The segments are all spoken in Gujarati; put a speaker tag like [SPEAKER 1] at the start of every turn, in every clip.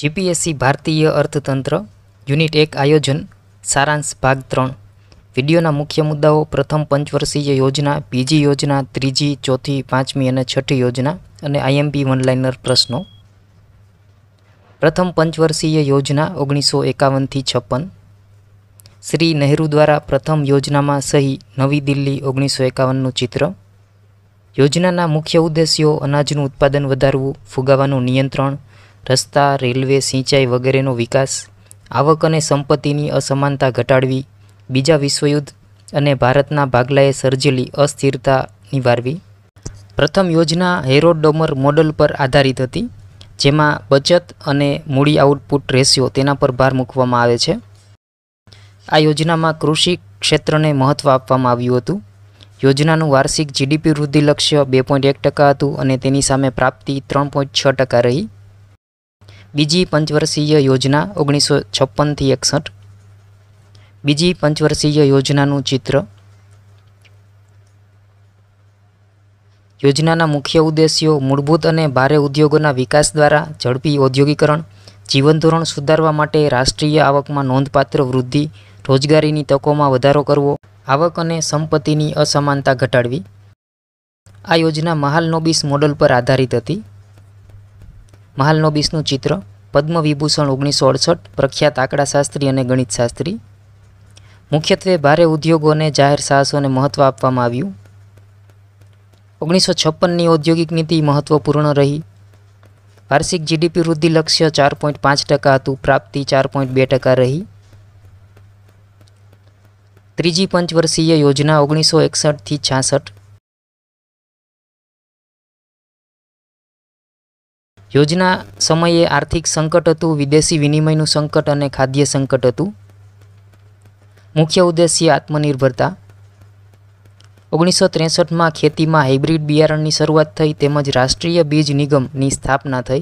[SPEAKER 1] જીપીએસસી ભારતીય અર્થતંત્ર યુનિટ એક આયોજન સારાંશ ભાગ ત્રણ વિડીયોના મુખ્ય મુદ્દાઓ પ્રથમ પંચવર્ષીય યોજના બીજી યોજના ત્રીજી ચોથી પાંચમી અને છઠ્ઠી યોજના અને આઈએમપી વનલાઇનર પ્રશ્નો પ્રથમ પંચવર્ષીય યોજના ઓગણીસો એકાવનથી છપ્પન શ્રી નહેરુ દ્વારા પ્રથમ યોજનામાં સહી નવી દિલ્હી ઓગણીસો એકાવનનું ચિત્ર યોજનાના મુખ્ય ઉદ્દેશ્યો અનાજનું ઉત્પાદન વધારવું ફુગાવાનું નિયંત્રણ રસ્તા રેલવે સિંચાઈ વગેરેનો વિકાસ આવક અને સંપત્તિની અસમાનતા ઘટાડવી બીજા વિશ્વયુદ્ધ અને ભારતના ભાગલાએ સર્જેલી અસ્થિરતા નિવારવી પ્રથમ યોજના હેરોડોમર મોડલ પર આધારિત હતી જેમાં બચત અને મૂડી આઉટપુટ રેશિયો તેના પર ભાર મૂકવામાં આવે છે આ યોજનામાં કૃષિ ક્ષેત્રને મહત્ત્વ આપવામાં આવ્યું હતું યોજનાનું વાર્ષિક જીડીપી વૃદ્ધિ લક્ષ્ય બે પોઈન્ટ એક ટકા હતું અને તેની સામે પ્રાપ્તિ ત્રણ પોઈન્ટ છ ટકા રહી બીજી પંચવર્ષીય યોજના ઓગણીસો છપ્પનથી એકસઠ બીજી પંચવર્ષીય યોજનાનું ચિત્ર યોજનાના મુખ્ય ઉદ્દેશ્યો મૂળભૂત અને ભારે ઉદ્યોગોના વિકાસ દ્વારા ઝડપી ઔદ્યોગિકરણ જીવનધોરણ સુધારવા માટે રાષ્ટ્રીય આવકમાં નોંધપાત્ર વૃદ્ધિ રોજગારીની તકોમાં વધારો કરવો આવક અને સંપત્તિની અસમાનતા ઘટાડવી આ યોજના મહાલ નોબિસ મોડલ પર આધારિત હતી મહાલનોબિસનું ચિત્ર પદ્મવિભૂષણ ઓગણીસો અડસઠ પ્રખ્યાત આંકડાશાસ્ત્રી અને ગણિતશાસ્ત્રી મુખ્યત્વે ભારે ઉદ્યોગોને જાહેર સાહસોને મહત્ત્વ આપવામાં આવ્યું ઓગણીસો છપ્પનની ઔદ્યોગિક નીતિ મહત્ત્વપૂર્ણ રહી વાર્ષિક જીડીપી વૃદ્ધિ લક્ષ્ય ચાર પોઈન્ટ પાંચ ટકા હતું પ્રાપ્તિ ચાર પોઈન્ટ બે ટકા રહી ત્રીજી પંચવર્ષીય યોજના ઓગણીસો એકસઠથી છાસઠ યોજના સમયે આર્થિક સંકટ હતું વિદેશી વિનિમયનું સંકટ અને ખાદ્ય સંકટ હતું મુખ્ય ઉદ્દેશ્ય આત્મનિર્ભરતા ઓગણીસો ત્રેસઠમાં ખેતીમાં હાઇબ્રિડ બિયારણની શરૂઆત થઈ તેમજ રાષ્ટ્રીય બીજ નિગમની સ્થાપના થઈ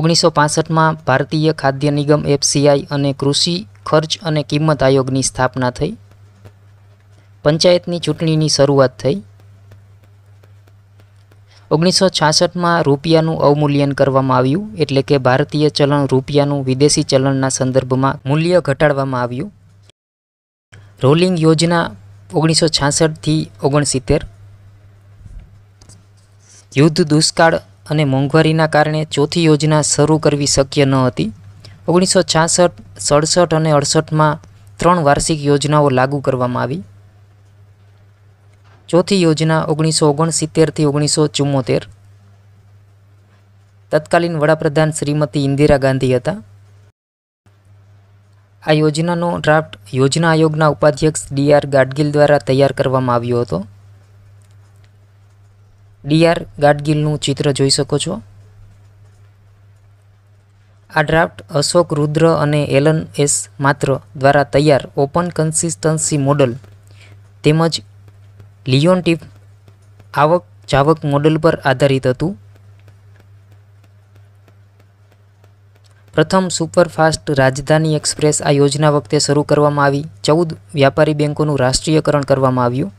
[SPEAKER 1] ઓગણીસો પાસઠમાં ભારતીય ખાદ્ય નિગમ એફસીઆઈ અને કૃષિ ખર્ચ અને કિંમત આયોગની સ્થાપના થઈ પંચાયતની ચૂંટણીની શરૂઆત થઈ ઓગણીસો છાસઠમાં રૂપિયાનું અવમૂલ્યન કરવામાં આવ્યું એટલે કે ભારતીય ચલણ રૂપિયાનું વિદેશી ચલણના સંદર્ભમાં મૂલ્ય ઘટાડવામાં આવ્યું રોલિંગ યોજના ઓગણીસો છાસઠથી ઓગણસિત્તેર યુદ્ધ દુષ્કાળ અને મોંઘવારીના કારણે ચોથી યોજના શરૂ કરવી શક્ય ન હતી ઓગણીસો છાસઠ સડસઠ અને અડસઠમાં ત્રણ વાર્ષિક યોજનાઓ લાગુ કરવામાં આવી ચોથી યોજના ઓગણીસો ઓગણસિત્તેરથી ઓગણીસો ચુમ્મોતેર તત્કાલીન વડાપ્રધાન શ્રીમતી ઇન્દિરા ગાંધી હતા આ યોજનાનો ડ્રાફ્ટ યોજના આયોગના ઉપાધ્યક્ષ ડી આર ગાડગીલ દ્વારા તૈયાર કરવામાં આવ્યો હતો ડી આર ગાડગીલનું ચિત્ર જોઈ શકો છો આ ડ્રાફ્ટ અશોક રુદ્ર અને એલન એસ માત્ર દ્વારા તૈયાર ઓપન કન્સિસ્ટન્સી મોડલ તેમજ લિયોન ટીપ આવક જાવક મોડલ પર આધારિત હતું પ્રથમ સુપરફાસ્ટ રાજધાની એક્સપ્રેસ આ યોજના વખતે શરૂ કરવામાં આવી ચૌદ વ્યાપારી બેંકોનું રાષ્ટ્રીયકરણ કરવામાં આવ્યું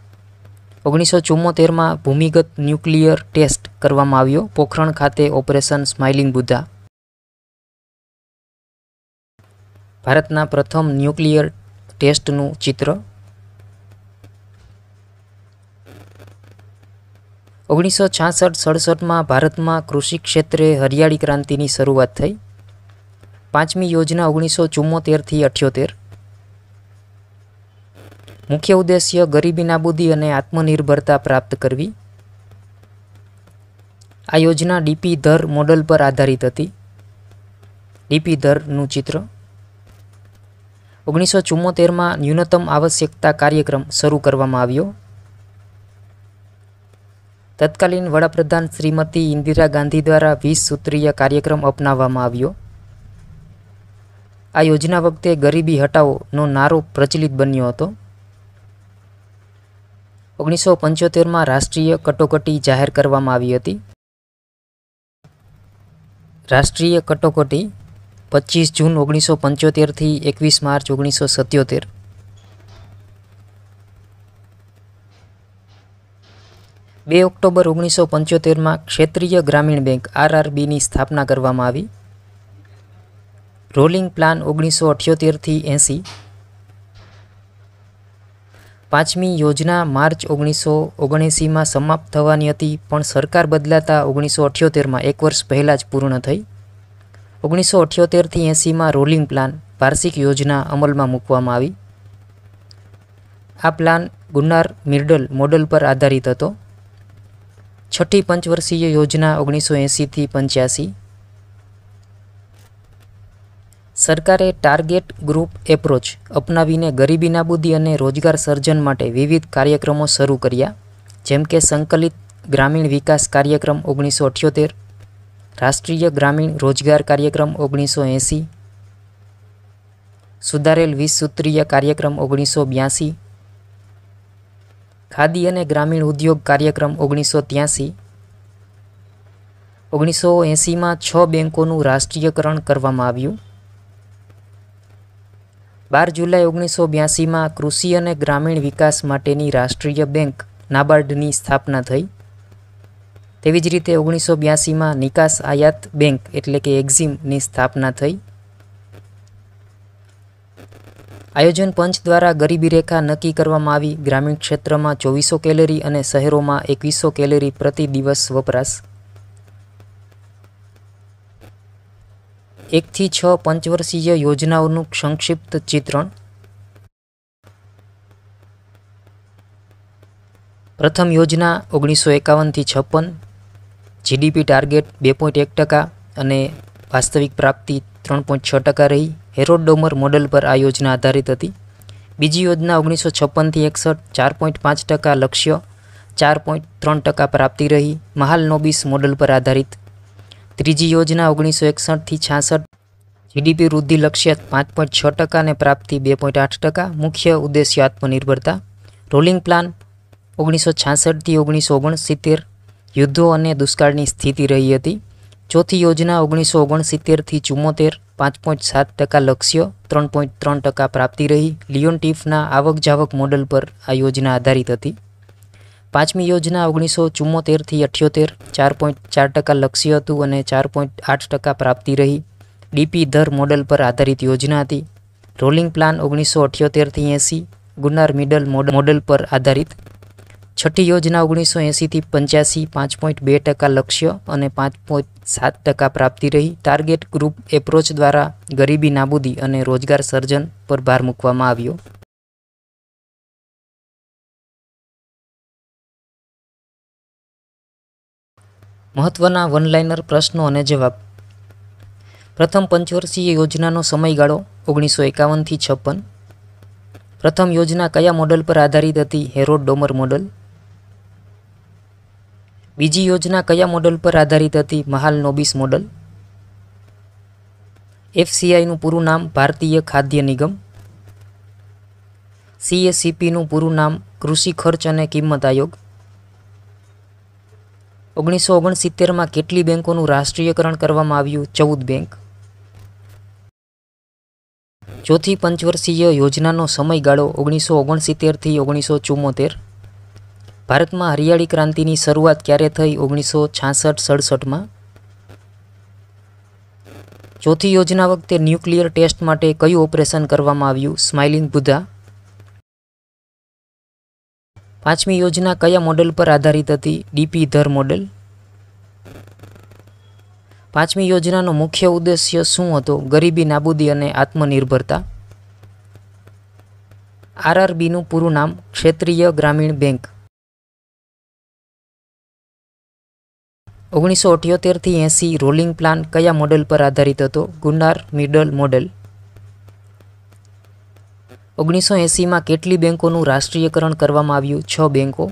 [SPEAKER 1] ઓગણીસો ચુમ્મોતેરમાં ભૂમિગત ન્યુક્લિયર ટેસ્ટ કરવામાં આવ્યો પોખરણ ખાતે ઓપરેશન સ્માઇલિંગ બુદ્ધા ભારતના પ્રથમ ન્યુક્લિયર ટેસ્ટનું ચિત્ર ઓગણીસો છાસઠ સડસઠમાં ભારતમાં કૃષિ ક્ષેત્રે હરિયાળી ક્રાંતિની શરૂઆત થઈ પાંચમી યોજના ઓગણીસો ચુમ્મોતેરથી અઠ્યોતેર મુખ્ય ઉદ્દેશ્ય ગરીબી નાબૂદી અને આત્મનિર્ભરતા પ્રાપ્ત કરવી આ યોજના ડીપી ધર મોડલ પર આધારિત હતી ડીપી ધરનું ચિત્ર ઓગણીસો ચુમ્મોતેરમાં ન્યૂનતમ આવશ્યકતા કાર્યક્રમ શરૂ કરવામાં આવ્યો તત્કાલીન વડાપ્રધાન શ્રીમતી ઇન્દિરા ગાંધી દ્વારા વીસ સૂત્રીય કાર્યક્રમ અપનાવવામાં આવ્યો આ યોજના વખતે ગરીબી હટાવોનો નારો પ્રચલિત બન્યો હતો ઓગણીસો પંચોતેરમાં રાષ્ટ્રીય કટોકટી જાહેર કરવામાં આવી હતી રાષ્ટ્રીય કટોકટી પચીસ જૂન ઓગણીસો પંચોતેરથી એકવીસ માર્ચ ઓગણીસો સત્યોતેર બે ઓક્ટોબર ઓગણીસો પંચોતેરમાં ક્ષેત્રીય ગ્રામીણ બેંક આરઆરબીની સ્થાપના કરવામાં આવી રોલિંગ પ્લાન ઓગણીસો અઠ્યોતેરથી એંસી પાંચમી યોજના માર્ચ ઓગણીસો ઓગણએંસીમાં સમાપ્ત થવાની હતી પણ સરકાર બદલાતા ઓગણીસો અઠ્યોતેરમાં એક વર્ષ પહેલાં જ પૂર્ણ થઈ ઓગણીસો અઠ્યોતેરથી એંસીમાં રોલિંગ પ્લાન વાર્ષિક યોજના અમલમાં મૂકવામાં આવી આ પ્લાન ગુન્નાર મિર્ડલ મોડલ પર આધારિત હતો છઠ્ઠી પંચવર્ષીય યોજના ઓગણીસો એંસીથી પંચ્યાસી સરકારે ટાર્ગેટ ગ્રુપ એપ્રોચ અપનાવીને ગરીબી નાબૂદી અને રોજગાર સર્જન માટે વિવિધ કાર્યક્રમો શરૂ કર્યા જેમ કે સંકલિત ગ્રામીણ વિકાસ કાર્યક્રમ ઓગણીસો અઠ્યોતેર રાષ્ટ્રીય ગ્રામીણ રોજગાર કાર્યક્રમ ઓગણીસો એંસી સુધારેલ વીસ સૂત્રીય કાર્યક્રમ ઓગણીસો બ્યાસી ખાદી અને ગ્રામીણ ઉદ્યોગ કાર્યક્રમ ઓગણીસો ત્યાંસી ઓગણીસો એંસીમાં છ બેંકોનું રાષ્ટ્રીયકરણ કરવામાં આવ્યું બાર જુલાઈ ઓગણીસો બ્યાસીમાં કૃષિ અને ગ્રામીણ વિકાસ માટેની રાષ્ટ્રીય બેંક નાબાર્ડની સ્થાપના થઈ તેવી જ રીતે ઓગણીસો બ્યાસીમાં નિકાસ આયાત બેંક એટલે કે એક્ઝિમની સ્થાપના થઈ આયોજન પંચ દ્વારા ગરીબી રેખા નક્કી કરવામાં આવી ગ્રામીણ ક્ષેત્રમાં ચોવીસો કેલેરી અને શહેરોમાં એકવીસો કેલેરી પ્રતિ દિવસ વપરાશ એકથી છ પંચવર્ષીય યોજનાઓનું સંક્ષિપ્ત ચિત્રણ પ્રથમ યોજના ઓગણીસો એકાવનથી છપ્પન જીડીપી ટાર્ગેટ બે પોઈન્ટ એક ટકા અને વાસ્તવિક પ્રાપ્તિ ત્રણ પોઈન્ટ છ ટકા રહી હેરોડોમર ડોમર મોડલ પર આ યોજના આધારિત હતી બીજી યોજના ઓગણીસો છપ્પનથી એકસઠ ચાર પોઈન્ટ પાંચ ટકા લક્ષ્ય ચાર પોઈન્ટ ત્રણ ટકા પ્રાપ્તિ રહી મહાલ નોબિસ મોડલ પર આધારિત ત્રીજી યોજના ઓગણીસો એકસઠથી છાસઠ જીડીપી વૃદ્ધિ લક્ષ્ય પાંચ પોઈન્ટ છ ટકાને પ્રાપ્તિ બે પોઈન્ટ આઠ ટકા મુખ્ય ઉદ્દેશ્ય આત્મનિર્ભરતા રોલિંગ પ્લાન ઓગણીસો છાસઠથી ઓગણીસો ઓગણસિત્તેર યુદ્ધો અને દુષ્કાળની સ્થિતિ રહી હતી ચોથી યોજના ઓગણીસો ઓગણસિત્તેરથી ચુમ્મોતેર પાંચ પોઈન્ટ સાત ટકા લક્ષ્ય ત્રણ પોઈન્ટ ત્રણ ટકા પ્રાપ્તિ રહી લિયોન ટીફના આવક જાવક મોડલ પર આ યોજના આધારિત હતી પાંચમી યોજના ઓગણીસો ચુમ્મોતેરથી અઠ્યોતેર ચાર પોઈન્ટ ચાર ટકા લક્ષ્ય હતું અને ચાર પોઈન્ટ આઠ ટકા પ્રાપ્તિ રહી ડીપી દર મોડલ પર આધારિત યોજના હતી રોલિંગ પ્લાન ઓગણીસો અઠ્યોતેરથી એંસી ગુનાર મિડલ મોડલ પર આધારિત છઠ્ઠી યોજના ઓગણીસો એંસીથી પંચ્યાસી પાંચ પોઈન્ટ બે ટકા લક્ષ્ય અને પાંચ પોઈન્ટ સાત ટકા પ્રાપ્તિ રહી ટાર્ગેટ ગ્રુપ એપ્રોચ દ્વારા ગરીબી નાબૂદી અને રોજગાર સર્જન પર ભાર મૂકવામાં આવ્યો મહત્વના વનલાઇનર પ્રશ્નો અને જવાબ પ્રથમ પંચવર્ષીય યોજનાનો સમયગાળો ઓગણીસો એકાવનથી છપ્પન પ્રથમ યોજના કયા મોડલ પર આધારિત હતી હેરોડ ડોમર મોડલ બીજી યોજના કયા મોડલ પર આધારિત હતી મહાલ નોબિસ મોડલ એફસીઆઈનું પૂરું નામ ભારતીય ખાદ્ય નિગમ સીએસસીપીનું પૂરું નામ કૃષિ ખર્ચ અને કિંમત આયોગ ઓગણીસો ઓગણસિત્તેરમાં કેટલી બેંકોનું રાષ્ટ્રીયકરણ કરવામાં આવ્યું ચૌદ બેંક ચોથી પંચવર્ષીય યોજનાનો સમયગાળો ઓગણીસો ઓગણસિત્તેરથી ઓગણીસો ચુમ્મોતેર ભારતમાં હરિયાળી ક્રાંતિની શરૂઆત ક્યારે થઈ ઓગણીસો છાસઠ સડસઠમાં ચોથી યોજના વખતે ન્યુક્લિયર ટેસ્ટ માટે કયું ઓપરેશન કરવામાં આવ્યું સ્માઇલિંગ બુદ્ધા પાંચમી યોજના કયા મોડલ પર આધારિત હતી ડીપી ધર મોડલ પાંચમી યોજનાનો મુખ્ય ઉદ્દેશ્ય શું હતો ગરીબી નાબૂદી અને આત્મનિર્ભરતા આરઆરબીનું પૂરું નામ ક્ષેત્રીય ગ્રામીણ બેંક ઓગણીસો અઠ્યોતેરથી એંસી રોલિંગ પ્લાન કયા મોડલ પર આધારિત હતો ગુનાર મિડલ મોડલ ઓગણીસો એંસીમાં કેટલી બેંકોનું રાષ્ટ્રીયકરણ કરવામાં આવ્યું છ બેંકો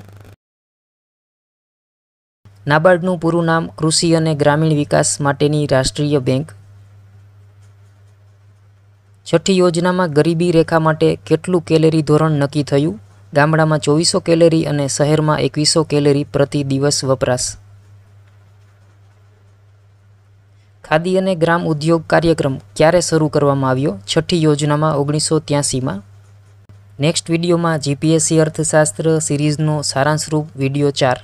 [SPEAKER 1] નાબાર્ડનું પૂરું નામ કૃષિ અને ગ્રામીણ વિકાસ માટેની રાષ્ટ્રીય બેંક છઠ્ઠી યોજનામાં ગરીબી રેખા માટે કેટલું કેલેરી ધોરણ નક્કી થયું ગામડામાં ચોવીસો કેલેરી અને શહેરમાં એકવીસો કેલેરી પ્રતિ દિવસ વપરાશ ખાદી અને ગ્રામ ઉદ્યોગ કાર્યક્રમ ક્યારે શરૂ કરવામાં આવ્યો છઠ્ઠી યોજનામાં ઓગણીસો ત્યાંસીમાં નેક્સ્ટ વિડીયોમાં જીપીએસસી અર્થશાસ્ત્ર સિરીઝનો સારાંશરૂપ વિડીયો ચાર